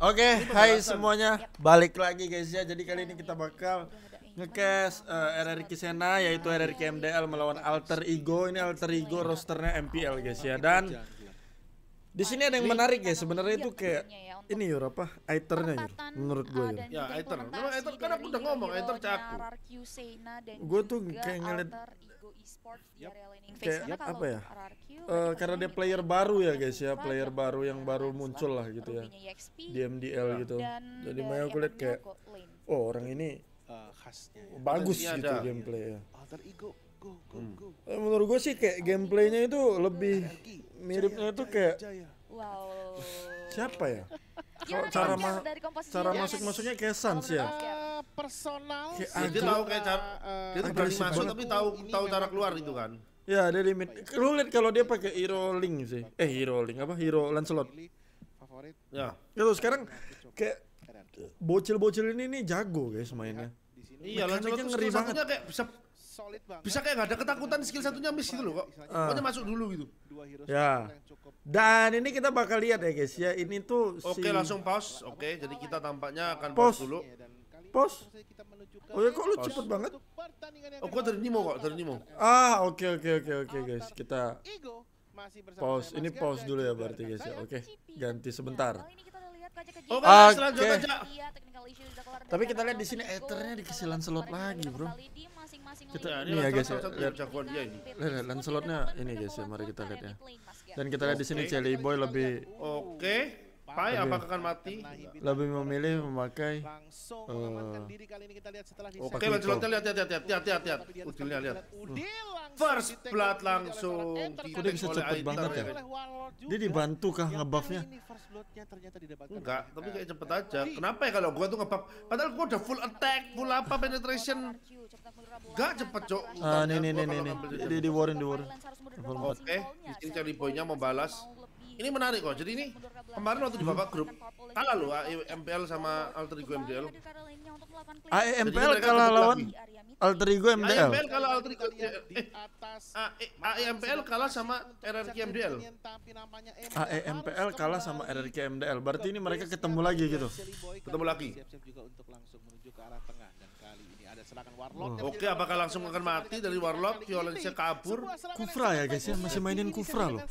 Oke, hai semuanya. Balik lagi guys ya. Jadi kali ini kita iya, bakal ngekes uh, RRQ Sena yaitu RRQ MDL melawan Alter Ego. Ini Alter Ego rosternya MPL guys ya. Dan di sini ada yang menarik guys. Sebenarnya itu kayak ya, ini Yur apa? Aiternya Yur, menurut gue Ya Aiter, memang Aiter kan aku udah ngomong Aiter caku Gue tuh kayak ngeliat jago e apa ya uh, karena dia player baru ya guys ya player baru yang baru muncul lah gitu ya e di MDL gitu jadi Maya aku lihat kayak oh orang ini eh, ya. bagus gitu gameplay ya hmm. eh, Menurut gue sih kayak gameplaynya itu lebih miripnya itu kayak siapa ya? cara ma cara masuk masuknya kayak Sans ya personal ya, dia tahu kayak cara uh, dia tuh eh, berani masuk tapi tahu tahu cara keluar itu kan ya dia limit lu lihat kalau dia pakai hero link sih eh hero link apa hero Lancelot favorit ya itu ya, sekarang kayak bocil-bocil ini nih jago guys mainnya iya, iya Lancelot tuh ngeri banget kayak bisa solid banget. Bisa kayak gak ada ketakutan skill satunya miss gitu loh kok. Pokoknya ah. masuk dulu gitu. ya. Dan ini kita bakal lihat ya guys ya. Ini tuh Oke, langsung pause. Oke, jadi kita tampaknya akan pause, pause dulu. Iya, Pos. Oh ya kok lu cepet banget? Oh gua dari kok, dari Ah, oke oke oke oke guys. Kita pause. Ini pause dulu ya berarti guys ya. Oke, ganti sebentar. Iya, oh, oke. Iya, Tapi kita lihat di sini eternya dikasih Lancelot lagi, Bro. Kita ini iya, ya guys Lihat cakuan dia ini. Lihat Lancelotnya ini guys ya, mari kita lihat ya. Dan kita lihat di sini Jelly Boy lebih oke. Apa lebih, apakah akan mati? Lebih memilih memakai oke lanjut eh, lihat Oke, oh, lihat lihat lihat lihat lihat lihat. Udil lihat hmm. lihat. First blood langsung. Kok dia bisa cepet banget ya? ya. Dia dibantu kah ngebuffnya? Enggak, tapi kayak cepet aja. Kenapa ya kalau gua tuh ngebuff? Padahal gua udah full attack, full apa penetration. Enggak cepet, Cok. Ah, nih nih nih nih. Di di Warren di warin Oke, di cari boynya balas ini menarik kok. Jadi ini kemarin waktu di babak grup kalah loh MPL sama Alter Ego MDL. AEMPL kalah lawan Alter Ego MDL. AEMPL kalah Alter Ego eh AEMPL kalah sama RRQ MDL. AEMPL kalah sama RRQ MDL. Berarti ini mereka ketemu lagi gitu. Ketemu lagi. Siap-siap juga untuk langsung menuju ke arah tengah sedangkan Warlock oh. Oke, apakah langsung akan mati dari Warlock? Violensia kabur. Kufra ya guys ya, masih mainin Kufra loh.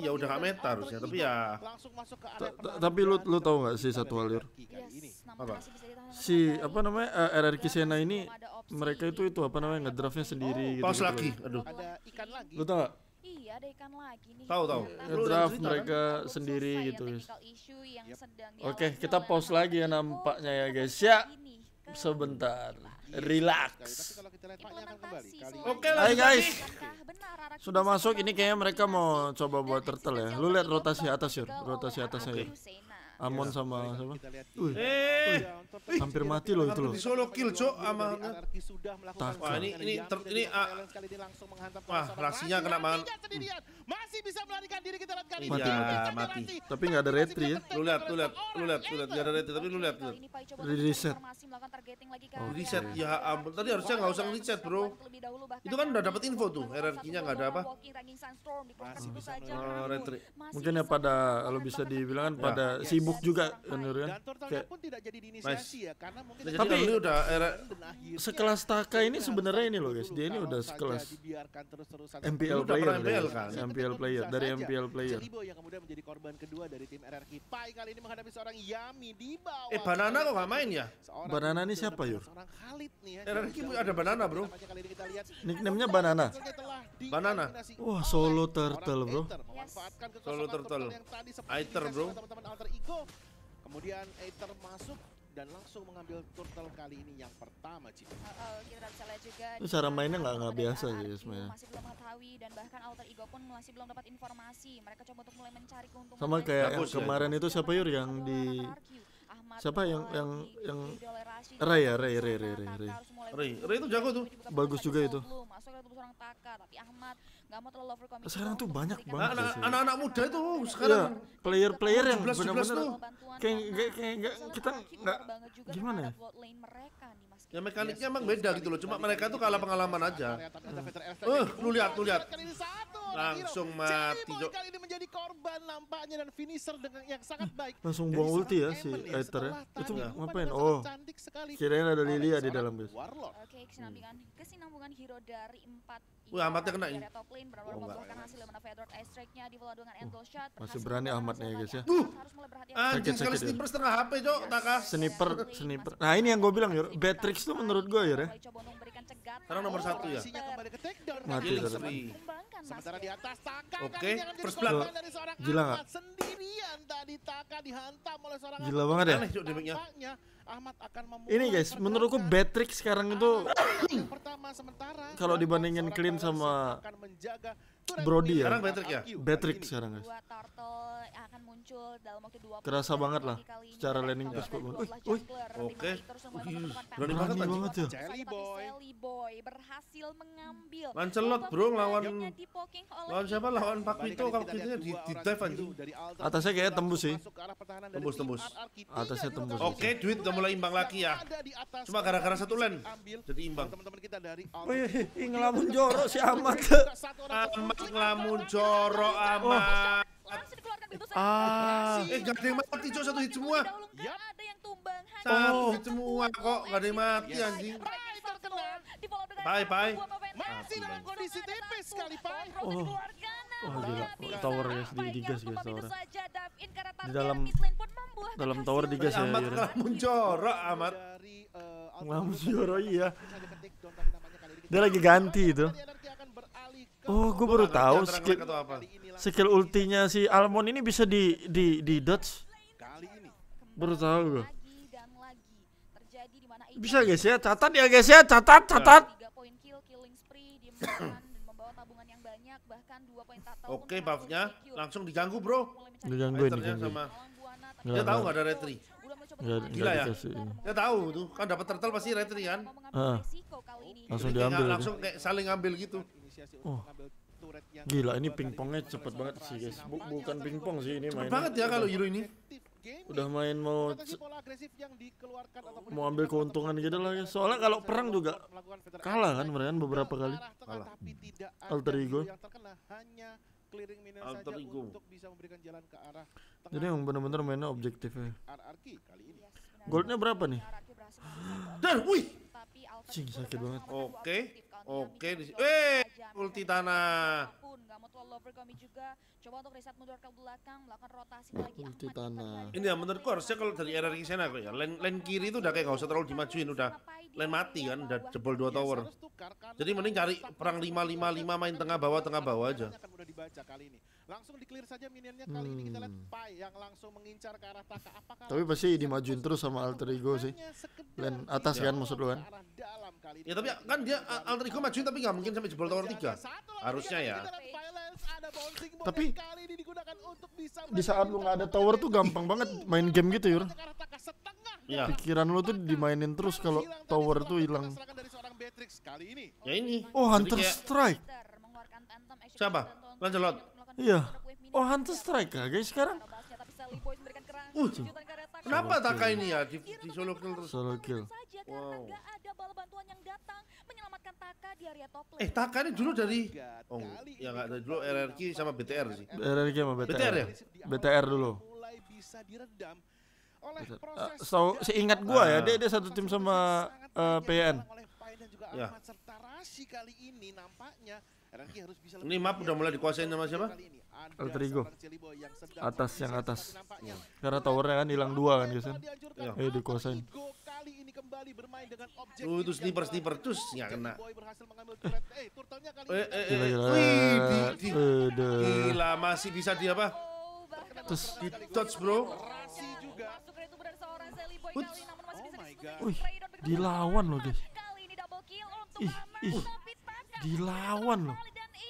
Iya udah gak meta harusnya, tapi ya. Tapi lu lu tahu nggak sih satu alir? Apa? Si apa namanya eh, RRQ Sena ini mereka itu itu apa namanya ngedraftnya oh. sendiri. gitu pas lagi, aduh. Lu tau gak? Iya, ada ikan lagi nih. Tahu tahu. Draft mereka ya, sendiri gitu, guys. Oke, okay, kita pause lagi ya nampaknya ya, guys. Ya sebentar relax oke guys sudah masuk ini kayaknya mereka mau coba buat turtle ya lu lihat rotasi atas yuk rotasi atas saya Amon sama sama. Uh, Eh. Hampir mati loh itu loh. Solo kill, Cok, sama Wah, ini ini ter, ini ah. Wah, rasinya kena Hmm masih bisa melarikan diri kita lihat kali ini. Mati. Ya, mati. Tapi nggak ada retri ya. Lu lihat, lu lihat, lu lihat, lu lihat nggak ada retri tapi lu lihat. Reset. Oh, reset. Ya ampun, tadi harusnya nggak usah reset, Bro. Itu kan udah dapat info tuh, hierarkinya nggak ada apa. retri. Mungkin ya pada kalau bisa dibilang kan pada sibuk juga Nur kan. pun tidak jadi diinisiasi ya karena mungkin tapi ini udah era sekelas Taka ini sebenarnya ini loh guys, dia ini udah sekelas MPL player. MPL kan. MPL player, dari MPL player. Celibo yang kemudian menjadi korban kedua dari tim RRQ Pai kali ini menghadapi seorang Yami di bawah. Eh Banana kok gak main ya? Seorang banana ini siapa Yur? Seorang Khalid nih ya. RRQ ada Banana bro. Nicknamenya Banana. Banana. Wah solo turtle bro. Solo turtle. Aether bro. Kemudian Aether masuk dan langsung mengambil turtle kali ini yang pertama Ci. Oh, eh, oh, eh, kita bisa lihat juga. Itu cara mainnya nggak nggak biasa sih sebenarnya. Masih belum mengetahui dan bahkan alter ego pun masih belum dapat informasi. Mereka coba untuk mulai mencari keuntungan. Sama kayak yang ya? kemarin itu siapa Yur yang di siapa yang yang yang Ray ya Ray Ray Ray Ray Ray itu jago tuh bagus juga itu masuk ke tubuh seorang Taka tapi Ahmad nggak mau sekarang tuh banyak banget sih anak-anak muda itu iya, sekarang player-player yang benar-benar kayak kayak kita nggak gimana ya Ya mekaniknya emang iya, beda gitu loh, cuma mereka tuh kalah pengalaman aja. Iya, eh, lu lihat, lu lihat. Langsung mati. Jelly kali ini menjadi hmm. Langsung buang ulti ya si Aether ya. Itu ngapain? Oh. Kirain ada Lilia ya di dalam guys. Oke, kesinambungan hero dari empat Wih, Ahmadnya kena ini. Oh, masih berani Ahmadnya ya guys ya. Duh. Anjing sekali sniper setengah HP, Cok. Taka. Sniper, sniper. Nah, ini yang gue bilang, Yor. Batrix tuh menurut gue, Yor ya. Sekarang nomor satu ya. Mati, Yor. Sementara di atas Taka Oke, first blood. Gila gak? Gila banget ya. Aneh, Cok, damage-nya. Ahmad akan Ini guys, menurutku Patrick sekarang itu ah, kalau dibandingin clean sama Brody ya. Sekarang Patrick ya. Patrick sekarang guys. Ya? akan muncul dalam waktu 20 Kerasa banget lah secara landing hmm. ya. Oke. Okay. Berani banget banget Jelly boy. boy berhasil mengambil. Lancelot bro lawan lawan siapa? Lawan Pak Vito kalau gitu di, di dive anjing. Atasnya kayak tembus sih. Tembus tembus. Atasnya tembus. Oke, duit udah mulai imbang lagi ya. Cuma gara-gara satu land. jadi imbang. Wih, ngelamun jorok si Amat ngelamun jorok amat. Ah. Eh gak ada yang mati cok satu hit semua. Satu oh. hit semua kok gak ada yang mati anjing. Bye bye. Masih dalam kondisi tipis sekali Pak. Oh. Wah gila, towernya di ya, digas guys tower. Di dalam dalam tower digas ya. Amat ngelamun ya, ya. jorok amat. Ngelamun eh, jorok iya. Dia lagi ganti itu. Oh, gue baru tahu skill skill ultinya si Almon ini bisa di di di dodge. Baru tahu gue. Bisa ya? guys ya, catat ya guys ya, catat nah. catat. Oke, buffnya langsung diganggu bro. Digangguin, digangguin. sama. Dia tahu nggak ada retri. Gila gak ya. Dia tahu tuh, kan dapat turtle pasti retri kan. Heeh. Ah. Langsung diambil. Langsung kayak saling ambil gitu oh. Gila ini pingpongnya cepet banget sih guys. bukan pingpong sih ini main. banget ya kalau hero ini. Udah main mau mau ambil keuntungan gitu lah ya. Soalnya kalau perang juga kalah kan mereka beberapa kali. Kalah. Alter ego. alter ego Jadi yang benar-benar mainnya objektifnya. Goldnya berapa nih? Dar, wih. Cing sakit banget. Oke. Okay. Oke, di eh ulti tanah. kami juga coba untuk riset mundur ke belakang melakukan rotasi lagi ulti tanah. Ini ya menurutku harusnya kalau dari RRQ sana aku ya. Lane, lane kiri itu udah kayak gak usah terlalu dimajuin udah. Lane mati kan udah jebol dua iya, tower. Jadi mending cari perang 5 5 5 main tengah bawah tengah bawah aja. Akan mudah dibaca kali ini. Langsung di clear saja minionnya kali hmm. ini kita lihat hmm. Pai yang langsung mengincar ke arah Taka. Apakah Tapi pasti dimajuin terus sama Alter Ego sih. Plan atas kan maksud lu kan? Ya tapi kan dia Alter Ego majuin tapi nggak mungkin sampai jebol tower 3. Harusnya kan ya. Tapi di saat lu nggak ada tower tuh gampang banget main game gitu, Yur. Ya. Pikiran lu tuh dimainin terus kalau tower tuh hilang. Ya ini. Oh, Hunter Strike. Siapa? Lancelot. Iya. Oh Hunter Strike ya guys sekarang? Ya, uh, kenapa Taka ini ya di, di solo kill terus? Solo kill. Wow. Eh Taka ini dulu dari Oh, oh ya enggak dari dulu RRQ sama BTR sih. RRQ sama BTR. BTR ya? BTR dulu. Eh, so, seingat gua ya, dia dia satu tim sama uh, eh, PN dan juga ya. Ahmad serta Rashi kali ini nampaknya RNG harus bisa lebih Ini map udah mulai dikuasain sama siapa? Alterigo. Atas yang atas. Ya. Karena towernya kan hilang dua kan guys Ya. Eh dikuasain. Oh, itu sniper sniper terus nggak kena. Eh, eh, eh, eh, gila, gila. gila masih bisa di apa? Terus di touch bro. Uts. Oh Wih, dilawan loh guys. Ih, ih. Dilawan loh.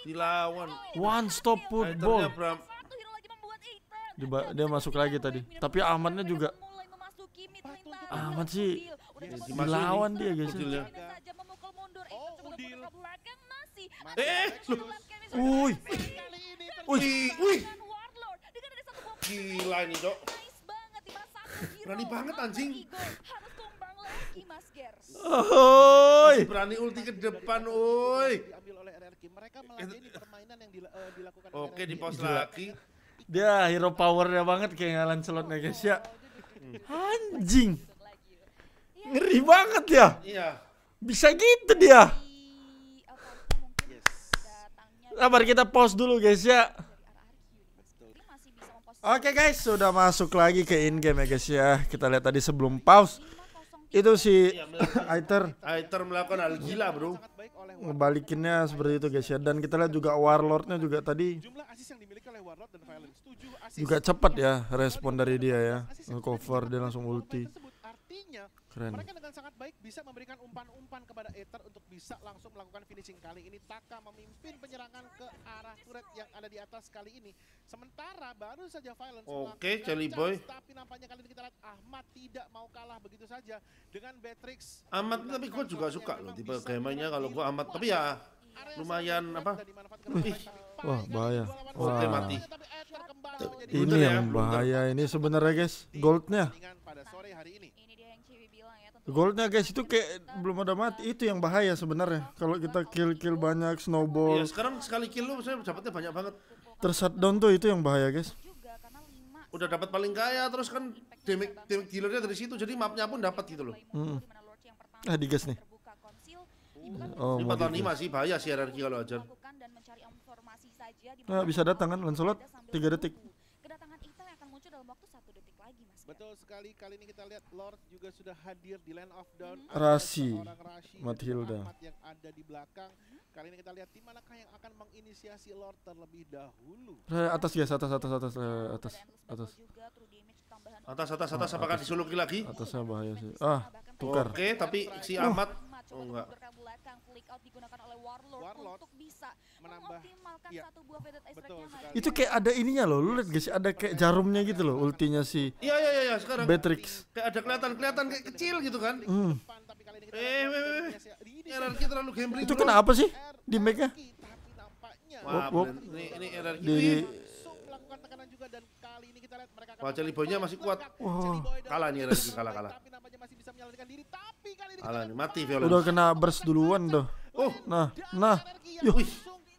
Dilawan. One stop football. Dia, dia masuk lagi tadi. Tapi Ahmadnya juga. Ahmad sih dilawan dia guys. Oh, eh, woi, woi, woi, gila ini dok, berani banget anjing. Harus lagi Mas Ger. Oi. Berani ulti ke depan, oi. Oke, di pos lagi. Dia hero powernya banget kayak Alan celotnya, guys ya. Anjing. Ngeri banget ya. Iya. Bisa gitu dia. Sabar nah, kita pause dulu guys ya. Oke okay guys, sudah masuk lagi ke in game ya guys ya. Kita lihat tadi sebelum pause itu si ya, Aether melakukan hal gila bro ngebalikinnya seperti itu guys ya dan kita lihat juga warlordnya juga tadi juga cepat ya respon dari dia ya cover dia langsung ulti Keren. Mereka dengan sangat baik bisa memberikan umpan-umpan kepada Ether untuk bisa langsung melakukan finishing kali ini. Taka memimpin penyerangan ke arah turret yang ada di atas kali ini. Sementara baru saja Violence Oke, okay, Jelly Boy. Tapi nampaknya kali ini kita lihat Ahmad tidak mau kalah begitu saja dengan Beatrix. Ahmad tapi gue juga suka loh tipe gamenya kalau gue Ahmad. Tapi ya lumayan apa? Wih, wah bahaya. Wah. Wah. mati. Ini ya. yang bahaya ini sebenarnya guys, goldnya. Pada sore hari ini. Goldnya guys itu kayak belum ada mati itu yang bahaya sebenarnya. Kalau kita kill kill banyak snowball. Iya sekarang sekali kill lu saya dapatnya banyak banget. Tersat down tuh itu yang bahaya guys. Udah dapat paling kaya terus kan damage damage dealernya dari situ jadi mapnya pun dapat gitu loh. Hmm. Ah di guys nih. Oh, empat tahun lima sih bahaya sih RRQ kalau ajar. Nah, bisa datang kan Lancelot tiga detik. Betul sekali, kali ini kita lihat Lord juga sudah hadir di Land of Dawn. Mm -hmm. Rasi, Matilda. yang ada di belakang. Hmm. Kali ini kita lihat tim manakah yang akan menginisiasi Lord terlebih dahulu. Eh, atas ya atas atas atas eh, hmm, atas atas atas. Atas atas atas apakah disuluki lagi? atas bahaya sih. Ah, tukar. Oke, okay, tapi si Ahmad cepat. Coba oh, Enggak. mundur ke belakang, flick out digunakan oleh Warlord, Warlord untuk bisa menambah mengoptimalkan ya. satu buah Faded Ice Betul Itu kayak ada ininya loh, lu lihat guys, ada kayak jarumnya gitu loh ultinya si. Iya iya iya sekarang. Beatrix. Kayak ada kelihatan-kelihatan kayak kecil gitu kan. Hmm. Eh, eh, eh. kita eh. terlalu gambling. Itu kenapa sih di make-nya? Wah, ini ini error di melakukan tekanan juga dan kali ini kita lihat mereka akan Wah, nya masih kuat. Wow. Kalah nih Renzi, kalah kalah menyelamatkan diri tapi kali ini Alah, mati Violence. Udah kena burst duluan doh. Oh, nah, nah. Yuh.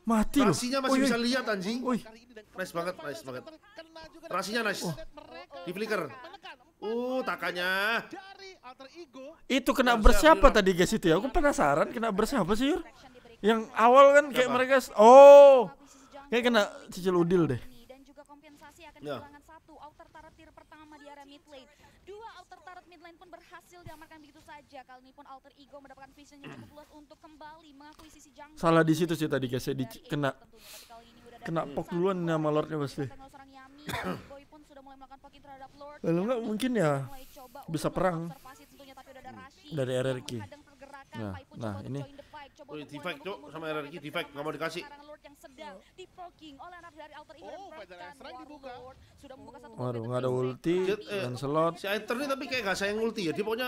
Mati loh. Rasinya masih oh, bisa lihat anjing. Oi. Nice banget, nice banget. Rasinya nice. Oh. Di flicker. Uh, takanya. Itu kena burst siapa tadi guys itu ya? Aku penasaran kena burst siapa sih, Yur? Yang awal kan kayak Kenapa? mereka oh. Kayak kena cicil udil deh. Ya lain pun berhasil diamankan begitu saja. Kali ini pun Alter Ego mendapatkan vision yang cukup luas untuk kembali mengakui sisi jungle. Salah di situ sih tadi guys ya, di kena kena pok duluan nama Lordnya pasti. Lalu enggak mungkin ya bisa perang dari RRQ. Nah, nah ini ya, defect, Cok, sama error lagi defect, nggak mau dikasih. Oh. Oh, oh. Waduh, nggak ada ulti, dan slot. Si Aether ini tapi kayak nggak sayang ulti ya, dia pokoknya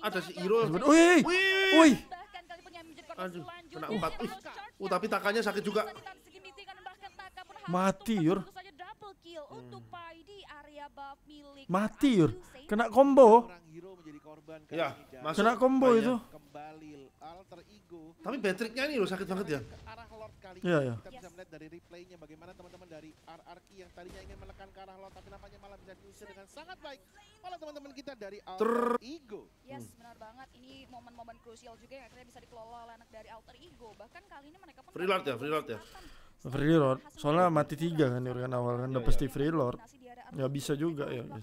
ada si Hero. Wih, wih, Aduh, kena empat. Uh, tapi takanya sakit juga. Mati, Yur. Oh, hmm. Mati yur, kena combo. Ya, masuk. kena combo itu. Tapi Patricknya ini loh sakit banget ya. Iya ya. Kita bisa teman-teman kita dari Alter Ego. Yes, benar banget. Ini momen-momen krusial juga yang akhirnya bisa dikelola oleh anak dari Alter Ego. Bahkan kali ini mereka pun ya, ya free lord soalnya mati tiga kan di kan awal kan udah pasti free lord nggak ya, bisa juga ya guys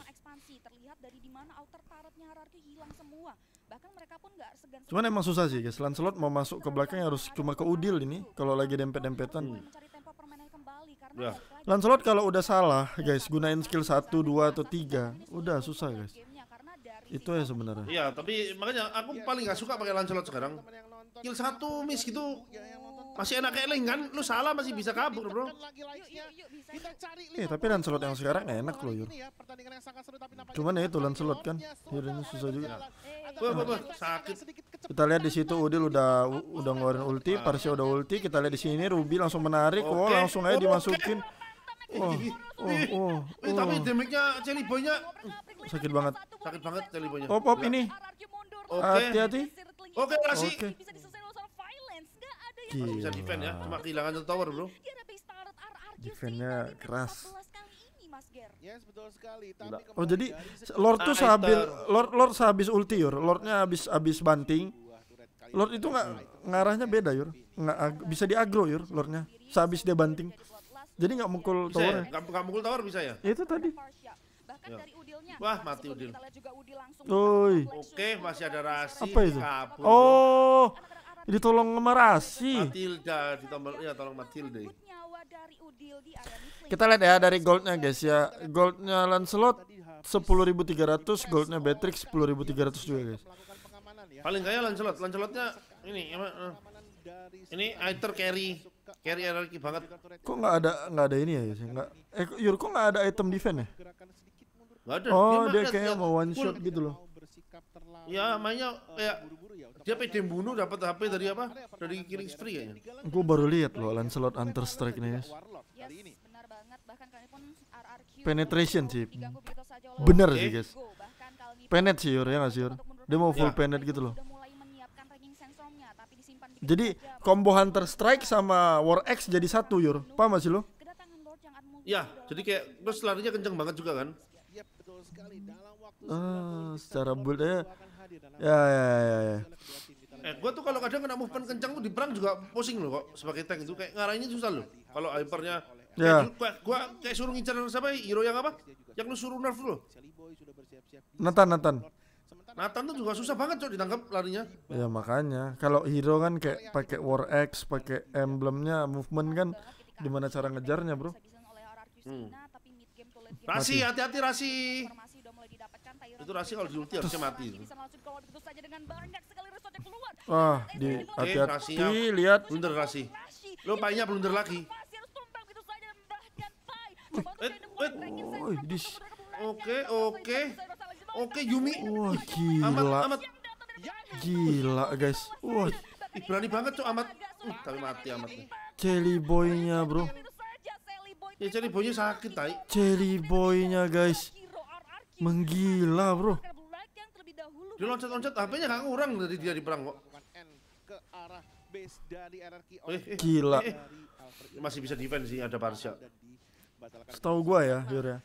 cuman emang susah sih guys Lancelot mau masuk ke belakang harus cuma ke Udil ini kalau lagi dempet-dempetan ya. Lancelot kalau udah salah guys gunain skill 1, 2, atau 3 udah susah guys itu ya sebenarnya iya tapi makanya aku paling gak suka pakai Lancelot sekarang skill 1 miss gitu masih enak eling kan? Lu salah masih bisa kabur, Bro. Eh, tapi slot yang sekarang enak loh, Yur. Ya, Cuman ya itu slot kan. ini iya, susah juga. Eh, wah, wah, wah, sakit. Kita lihat di situ Udil udah udah ngeluarin ulti, parsi udah ulti, kita lihat di sini Ruby langsung menarik, oh langsung aja dimasukin. Oh, oh, oh, tapi damage-nya Celiboy-nya sakit banget. Sakit banget Celiboy-nya. Oh, pop ini. Hati-hati. Oke, kasih. Gila. Masih bisa defend ya, cuma kehilangan satu tower bro. Defendnya keras. Yes, betul sekali. Tapi oh jadi Lord tuh ah, sehabis Lord Lord sehabis ulti yur, Lordnya habis habis banting. Lord itu nggak ngarahnya beda yur, nggak bisa diagro yur Lordnya. Sehabis dia banting, jadi nggak mukul tower. Ya? ya? Nggak mukul tower bisa ya? ya itu tadi. Ya. Wah mati udil. Oke okay, masih ada rahasia Apa itu? Kabur. Oh ditolong sama Rasi. Matilda ditambah ya tolong Matilda. Kita lihat ya dari goldnya guys ya. Goldnya Lancelot sepuluh ribu tiga ratus, goldnya Beatrix ratus juga guys. Ya. Paling kaya Lancelot. Lancelotnya ini ya, eh. ini Aether carry carry hierarki banget. Kok nggak ada nggak ada ini ya guys? Ya? Nggak eh kok nggak ada item defense ya? Oh, dia, dia kayak mau one shot gitu loh sikap terlalu ya mainnya uh, ya, dia pede bunuh dapat HP dari apa ya, dari kan killing spree ya? gue kan baru lihat loh Lancelot Hunter Strike nih yes, benar banget bahkan pun RRQ penetration sih bener sih guys penet sih Yur ya gak sih Yur dia mau full penet gitu loh jadi combo Hunter Strike sama War X jadi satu Yur paham gak sih lo? ya jadi kayak terus larinya kenceng banget juga kan Ah, secara build ya. Ya ya ya. ya. Eh, gua tuh kalau kadang kena movement kencang tuh di perang juga pusing loh kok sebagai tank itu kayak ngarahinnya susah loh. Kalau hypernya Ya. gue gua, gua kayak suruh ngincar siapa ya? hero yang apa? Yang lu suruh nerf lo. Nathan, Nathan. Nathan tuh juga susah banget cok ditangkap larinya. Ya makanya kalau hero kan kayak pakai war X, kan pakai emblemnya, movement kan gimana cara ngejarnya, Bro? Hmm. Rasi, hati-hati Rasi mendapatkan tayuran. Itu Rasi kalau diulti harusnya mati. Bisa langsung kalau begitu saja dengan banyak sekali resonnya keluar. Wah, di hati-hati lihat blunder Rasi. Lo painya blunder lagi. Eh, eh, eh. Oke, oke. Oke, Yumi. Wah, gila. Amat, Gila, guys. Wah, berani banget tuh amat. Uh, tapi mati amat. Jelly boy-nya, bro. Ya jelly boy-nya sakit, tai. Jelly boy-nya, guys. Menggila, Bro. Dia loncat-loncat HP-nya kagak kurang dari dia di perang kok. Ke arah base dari Eh, Gila. Eh, eh, Masih bisa defense sih ada Parsha. Setahu gua ya, Yur ya.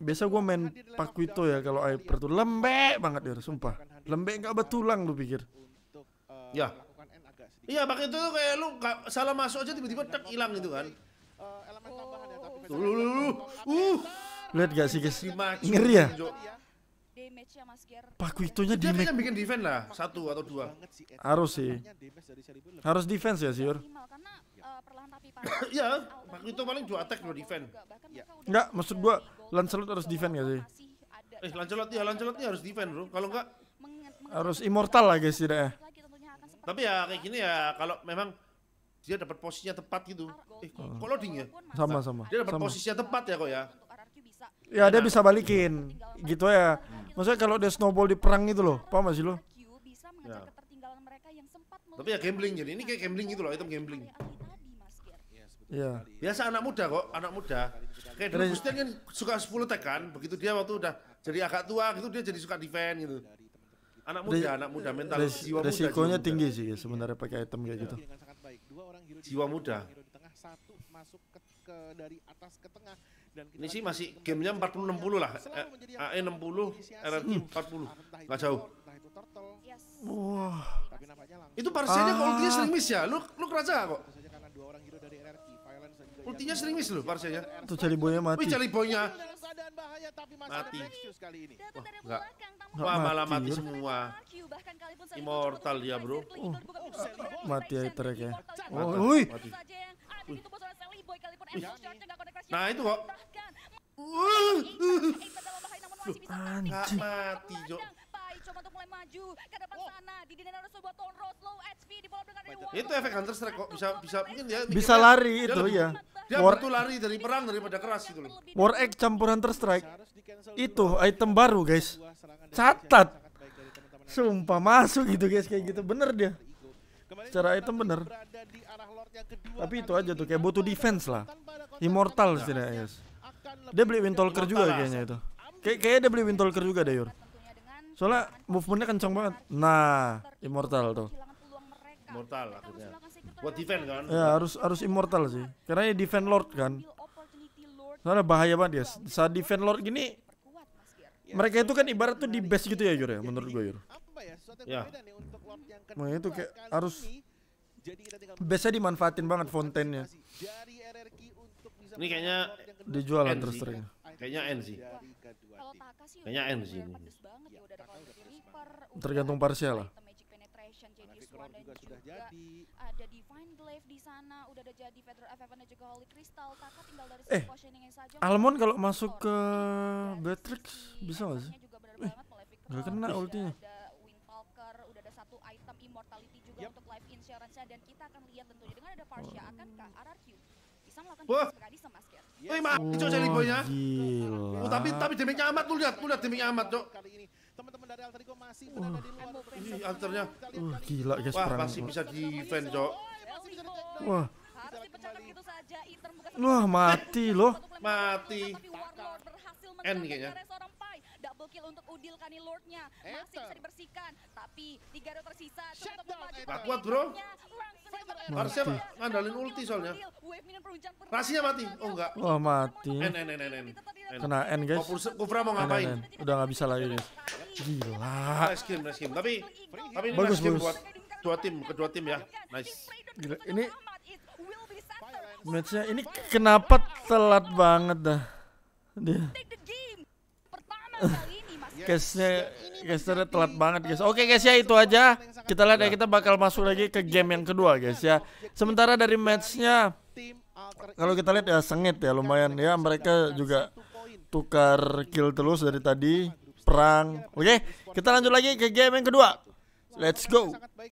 Biasa gua main Pakuito ya kalau per tuh lembek banget Yur sumpah. Lembek nggak betulang lu pikir. Ya. Iya, pakai itu tuh kayak lu salah masuk aja tiba-tiba tek hilang gitu kan. Elemen tambahan ya tapi lu lu. Uh. Lihat gak sih guys? Ngeri ya? Paku itu nya Mas yang bikin defense lah, satu atau dua. Harus sih. Harus defense ya, Siur. ya Ya, Paku itu paling dua attack dua defense. Iya. Enggak, maksud gua Lancelot harus defense ya sih? Eh, Lancelot ya, Lancelot ini iya, harus defense, Bro. Kalau enggak harus immortal lah guys tidak ya. Tapi ya kayak ya. gini ya, kalau memang dia dapat posisinya tepat gitu. Eh, kok loading ya? Sama sama. Dia dapat posisinya tepat ya kok ya. Ya dia nah, bisa balikin gitu ya. Maksudnya kalau dia snowball di perang itu loh, paham gak sih lo? Ya. Tapi ya gambling jadi ini kayak gambling gitu loh, itu gambling. Iya. iya. Biasa anak muda kok, anak muda. Kayak dulu Gustian kan suka 10 tag kan, begitu dia waktu udah jadi agak tua gitu dia jadi suka defend gitu. Anak muda, anak muda mental jiwa muda. Resikonya tinggi sih sih ya, sebenarnya pakai item kayak gitu. Jiwa muda. Satu masuk ke dari atas ke tengah dan kita ini sih masih gamenya 40 60 lah. AE 60, RRQ 40. Enggak jauh. Nah, Wah. Itu Parsianya ah. kok ultinya sering miss ya? Lu lu kerasa gak kok? Gitu ultinya sering miss loh Parsianya. Tuh boynya mati. Wih boynya Mati. Wah, enggak. Wah, malah mati semua. Immortal dia, Bro. Mati ya track ya. wih. Nah itu kok. Uh, mati, Itu efek Hunter Strike kok bisa bisa mungkin dia bisa lari itu ya. War itu lari dari perang daripada keras itu loh. War X campur Hunter Strike itu item baru guys. Catat. Sumpah masuk gitu guys kayak gitu bener dia secara item bener tapi itu aja tuh kayak butuh defense lah immortal sih ya. yes. dia beli windtalker juga kayaknya itu Kay kayaknya dia beli windtalker juga deh Yur soalnya movementnya kencang banget nah immortal tuh immortal akhirnya buat defense kan ya harus harus immortal sih karena ini defense lord kan soalnya bahaya banget ya saat defense lord gini Iya. mereka itu kan ibarat tuh di base gitu ya Yur ya menurut gue Yur ya sesuatu ya. Nah, itu kayak harus biasanya dimanfaatin banget fontennya. ini kayaknya dijual lah terus terang kayaknya N sih kayaknya N sih ya, ya, tergantung parsial lah Emperor juga, juga sudah jadi. Ada Divine Glaive di sana, udah ada jadi Feather FF dan juga Holy Crystal. Kakak tinggal dari eh, positioning saja. Almond kalau masuk ke Beatrix bisa enggak sih? Eh, gak kena ultinya. Ada Wing Talker, udah ada satu item immortality juga yep. untuk life insurance-nya dan kita akan lihat tentunya dengan ada Parsia oh. akankah RRQ bisa melakukan tadi sama masker. cok jadi boynya. Oh, tapi tapi damage amat tuh lihat, tuh lihat damage amat, cok. Kali ini teman-teman dari Alterigo masih berada uh, di luar. Ih, alternya. Uh, gila guys, Wah, masih bisa defend, cok. Wah. Wah, mati loh. Mati. N kayaknya double kill untuk Udil Kani Lordnya. Masih bisa dibersihkan. Tapi tiga rotor tersisa Gak kuat bro. Harusnya ngandalin ulti soalnya. Rasinya mati. Oh enggak. Oh mati. N, N, N, N, N. Kena N guys. Kufra mau ngapain? Udah nggak bisa lagi guys. Gila. Nice game, Tapi, tapi ini bagus, nice buat dua tim, kedua tim ya. Nice. Gila, ini matchnya ini kenapa telat banget dah dia. Guysnya, guysnya telat banget guys. Oke guys ya itu aja. Kita lihat ya. ya kita bakal masuk lagi ke game yang kedua guys ya. Sementara dari matchnya kalau kita lihat ya sengit ya lumayan ya mereka juga tukar kill terus dari tadi perang. Oke, kita lanjut lagi ke game yang kedua. Let's go.